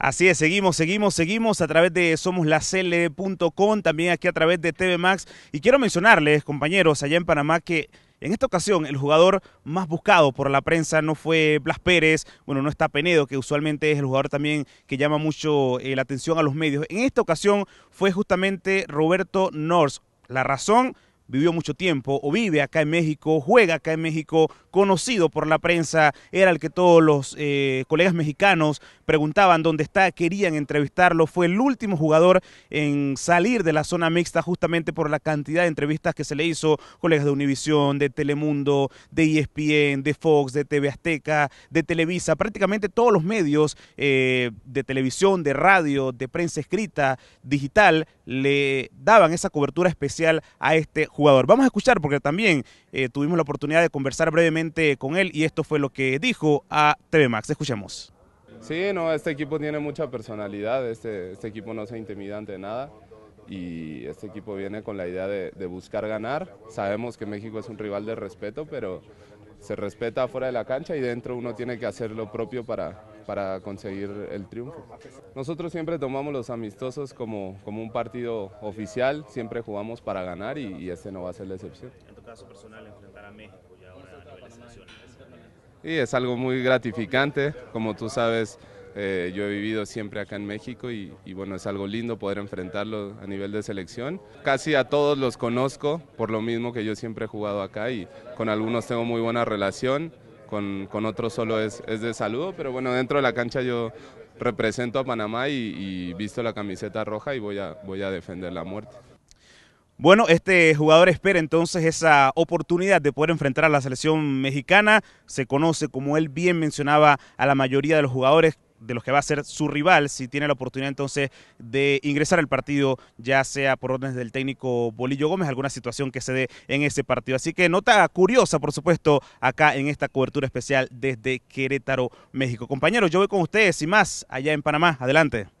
Así es, seguimos, seguimos, seguimos a través de somoslacl.com, también aquí a través de TV Max. Y quiero mencionarles, compañeros, allá en Panamá, que en esta ocasión el jugador más buscado por la prensa no fue Blas Pérez, bueno, no está Penedo, que usualmente es el jugador también que llama mucho eh, la atención a los medios. En esta ocasión fue justamente Roberto Nors. La razón vivió mucho tiempo o vive acá en México, juega acá en México, conocido por la prensa, era el que todos los eh, colegas mexicanos preguntaban dónde está, querían entrevistarlo. Fue el último jugador en salir de la zona mixta justamente por la cantidad de entrevistas que se le hizo, colegas de Univisión, de Telemundo, de ESPN, de Fox, de TV Azteca, de Televisa, prácticamente todos los medios eh, de televisión, de radio, de prensa escrita, digital, le daban esa cobertura especial a este jugador. Vamos a escuchar porque también eh, tuvimos la oportunidad de conversar brevemente con él y esto fue lo que dijo a TV Max. Escuchemos. Sí, no, este equipo tiene mucha personalidad, este, este, equipo no se intimida ante nada y este equipo viene con la idea de, buscar ganar. Sabemos que México es un rival de respeto, pero se respeta fuera de la cancha y dentro uno tiene que hacer lo propio para, para conseguir el triunfo. Nosotros siempre tomamos los amistosos como, como un partido oficial, siempre jugamos para ganar y, este no va a ser la excepción. Y es algo muy gratificante, como tú sabes, eh, yo he vivido siempre acá en México y, bueno, es algo lindo poder enfrentarlo a nivel de selección. Casi a todos los conozco, por lo mismo que yo siempre he jugado acá y con algunos tengo muy buena relación, con, con otros solo es, de saludo, pero bueno, dentro de la cancha yo represento a Panamá y, y visto la camiseta roja y voy a, voy a defender la muerte. Bueno, este jugador espera entonces esa oportunidad de poder enfrentar a la selección mexicana. Se conoce, como él bien mencionaba, a la mayoría de los jugadores de los que va a ser su rival si tiene la oportunidad entonces de ingresar al partido, ya sea por órdenes del técnico Bolillo Gómez, alguna situación que se dé en ese partido. Así que nota curiosa, por supuesto, acá en esta cobertura especial desde Querétaro, México. Compañeros, yo voy con ustedes y más allá en Panamá. Adelante.